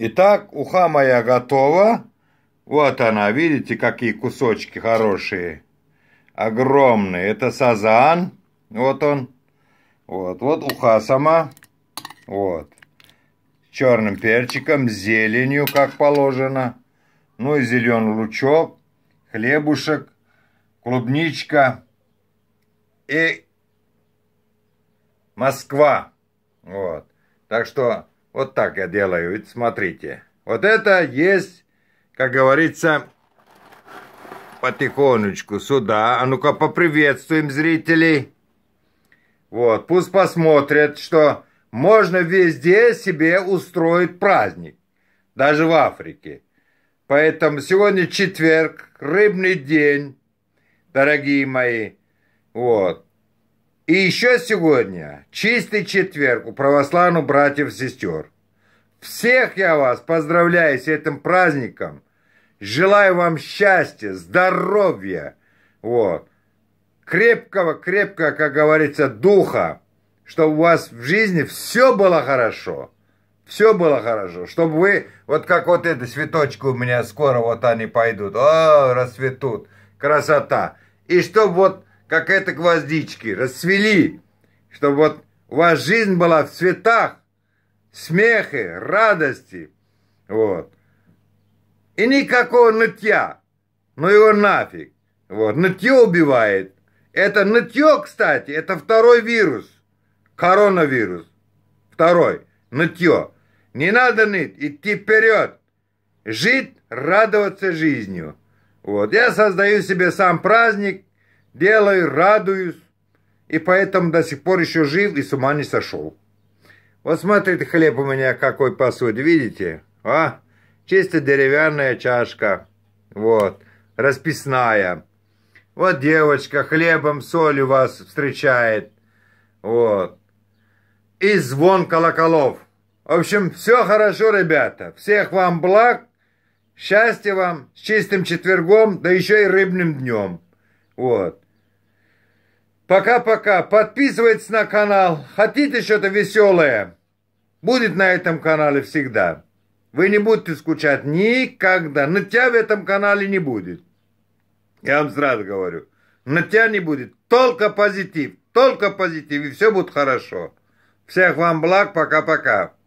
Итак, уха моя готова. Вот она, видите, какие кусочки хорошие. Огромные. Это сазан. Вот он. Вот, вот уха сама. Вот. С черным перчиком, зеленью, как положено. Ну и зеленый лучок, хлебушек, клубничка и Москва. Вот. Так что вот так я делаю, ведь смотрите. Вот это есть, как говорится, потихонечку сюда. А ну-ка поприветствуем зрителей. Вот, пусть посмотрят, что можно везде себе устроить праздник. Даже в Африке. Поэтому сегодня четверг, рыбный день, дорогие мои. Вот. И еще сегодня чистый четверг у православных братьев-сестер. и Всех я вас поздравляю с этим праздником. Желаю вам счастья, здоровья, вот. крепкого, крепкого, как говорится, духа, чтобы у вас в жизни все было хорошо. Все было хорошо, чтобы вы, вот как вот эти цветочки у меня скоро вот они пойдут, о, расцветут, красота. И чтобы вот как это гвоздички, расцвели, чтобы вот у вас жизнь была в цветах, смехе, радости, вот. И никакого нытья, ну его нафиг, вот, нытье убивает. Это нытье, кстати, это второй вирус, коронавирус, второй, нытье. Не надо ныть, идти вперед, жить, радоваться жизнью. Вот, я создаю себе сам праздник, делаю, радуюсь, и поэтому до сих пор еще жив и с ума не сошел. Вот смотрите, хлеб у меня какой посуде, видите? А? Чисто деревянная чашка. Вот. Расписная. Вот девочка хлебом, солью вас встречает. Вот. И звон колоколов. В общем, все хорошо, ребята. Всех вам благ. Счастья вам с чистым четвергом, да еще и рыбным днем. Вот. Пока-пока. Подписывайтесь на канал. Хотите что-то веселое? Будет на этом канале всегда. Вы не будете скучать никогда. На тебя в этом канале не будет. Я вам сразу говорю. На тебя не будет. Только позитив. Только позитив. И все будет хорошо. Всех вам благ. Пока-пока.